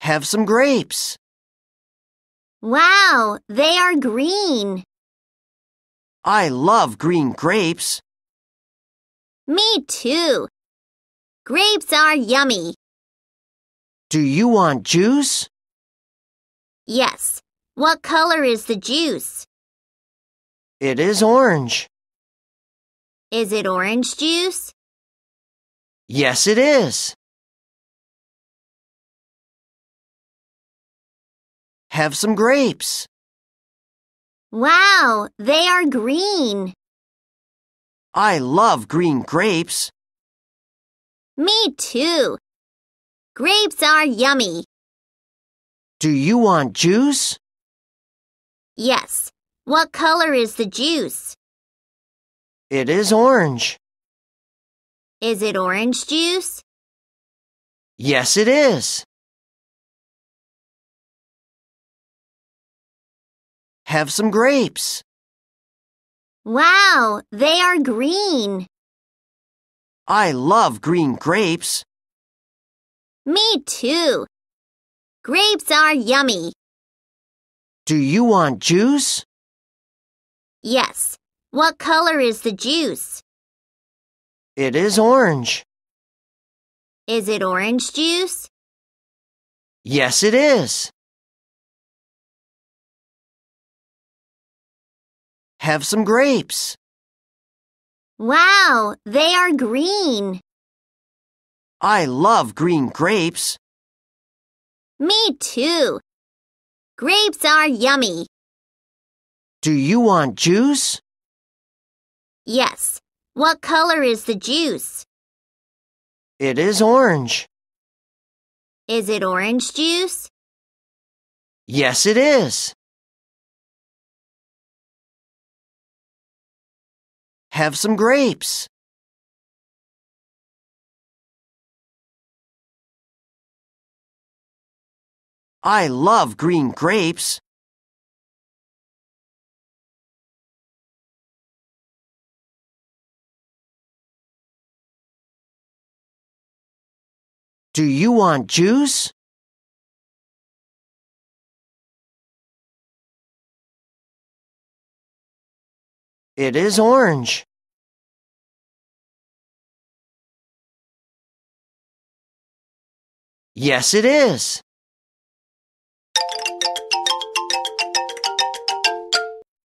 Have some grapes. Wow, they are green. I love green grapes. Me too. Grapes are yummy. Do you want juice? Yes. What color is the juice? It is orange. Is it orange juice? Yes, it is. have some grapes. Wow, they are green. I love green grapes. Me too. Grapes are yummy. Do you want juice? Yes. What color is the juice? It is orange. Is it orange juice? Yes, it is. Have some grapes. Wow, they are green. I love green grapes. Me too. Grapes are yummy. Do you want juice? Yes. What color is the juice? It is orange. Is it orange juice? Yes, it is. Have some grapes. Wow, they are green. I love green grapes. Me too. Grapes are yummy. Do you want juice? Yes. What color is the juice? It is orange. Is it orange juice? Yes, it is. Have some grapes. I love green grapes. Do you want juice? It is orange. Yes, it is.